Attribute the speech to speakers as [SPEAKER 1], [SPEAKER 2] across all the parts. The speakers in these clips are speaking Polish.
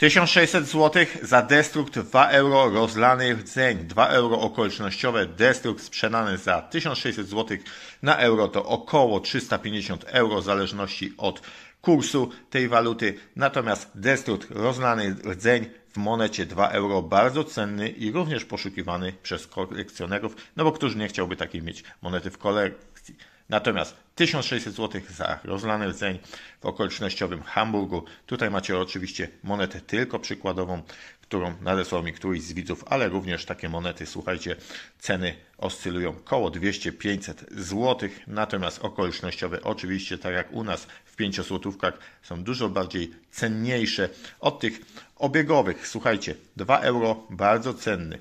[SPEAKER 1] 1600 zł za destrukt 2 euro, rozlany rdzeń 2 euro okolicznościowe, destrukt sprzedany za 1600 zł na euro to około 350 euro w zależności od kursu tej waluty, natomiast destrukt rozlany rdzeń w monecie 2 euro bardzo cenny i również poszukiwany przez kolekcjonerów, no bo któż nie chciałby takiej mieć monety w kolekcji. Natomiast 1600 zł za rozlany rdzeń w okolicznościowym Hamburgu. Tutaj macie oczywiście monetę tylko przykładową, którą nadesłał mi któryś z widzów, ale również takie monety, słuchajcie, ceny oscylują koło 200-500 zł, natomiast okolicznościowe oczywiście, tak jak u nas w złotówkach, są dużo bardziej cenniejsze od tych obiegowych. Słuchajcie, 2 euro bardzo cenny,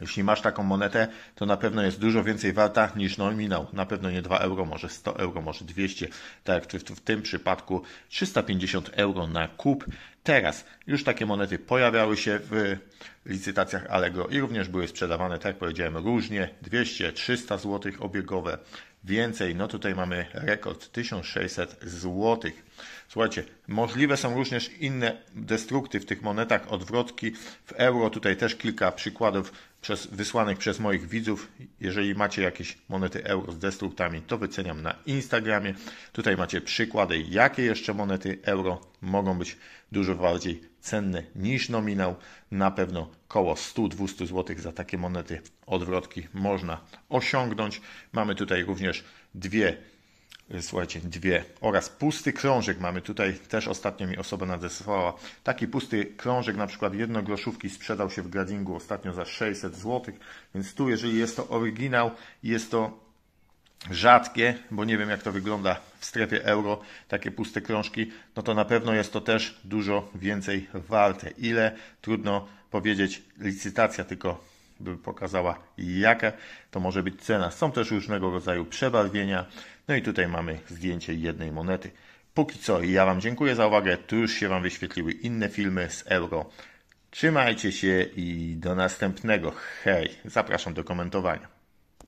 [SPEAKER 1] jeśli masz taką monetę, to na pewno jest dużo więcej warta niż nominał. Na pewno nie 2 euro, może 100 euro, może 200. Tak jak w, tym przypadku 350 euro na kup. Teraz już takie monety pojawiały się w licytacjach Allegro i również były sprzedawane, tak jak powiedziałem, różnie. 200-300 zł obiegowe. Więcej, no tutaj mamy rekord 1600 złotych. Słuchajcie, możliwe są również inne destrukty w tych monetach, odwrotki w euro. Tutaj też kilka przykładów przez, wysłanych przez moich widzów. Jeżeli macie jakieś monety euro z destruktami, to wyceniam na Instagramie. Tutaj macie przykłady, jakie jeszcze monety euro mogą być dużo bardziej cenne niż nominał. Na pewno koło 100-200 zł za takie monety odwrotki można osiągnąć. Mamy tutaj również dwie Y, słuchajcie, dwie oraz pusty krążek mamy. Tutaj też ostatnio mi osoba nadesłała. Taki pusty krążek, na przykład jednogroszówki sprzedał się w gradingu ostatnio za 600 zł, więc tu jeżeli jest to oryginał, jest to rzadkie, bo nie wiem jak to wygląda w strefie euro, takie puste krążki, no to na pewno jest to też dużo więcej warte. Ile? Trudno powiedzieć, licytacja tylko by pokazała jaka to może być cena. Są też różnego rodzaju przebarwienia. No i tutaj mamy zdjęcie jednej monety. Póki co ja Wam dziękuję za uwagę. Tu już się Wam wyświetliły inne filmy z euro. Trzymajcie się i do następnego. Hej, zapraszam do komentowania.